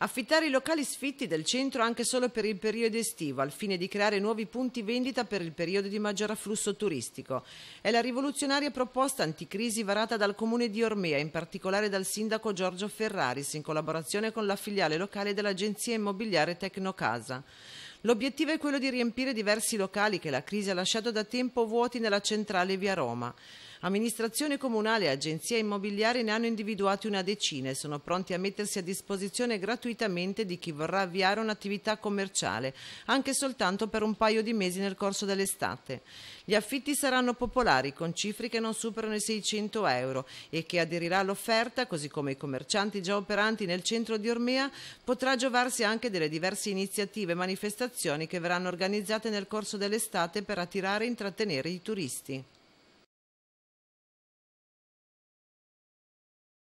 Affittare i locali sfitti del centro anche solo per il periodo estivo, al fine di creare nuovi punti vendita per il periodo di maggior afflusso turistico. È la rivoluzionaria proposta anticrisi varata dal comune di Ormea, in particolare dal sindaco Giorgio Ferraris, in collaborazione con la filiale locale dell'agenzia immobiliare Tecnocasa. L'obiettivo è quello di riempire diversi locali che la crisi ha lasciato da tempo vuoti nella centrale via Roma. Amministrazione comunale e agenzia immobiliare ne hanno individuati una decina e sono pronti a mettersi a disposizione gratuitamente di chi vorrà avviare un'attività commerciale, anche soltanto per un paio di mesi nel corso dell'estate. Gli affitti saranno popolari, con cifre che non superano i 600 euro e che aderirà all'offerta, così come i commercianti già operanti nel centro di Ormea, potrà giovarsi anche delle diverse iniziative e manifestazioni che verranno organizzate nel corso dell'estate per attirare e intrattenere i turisti.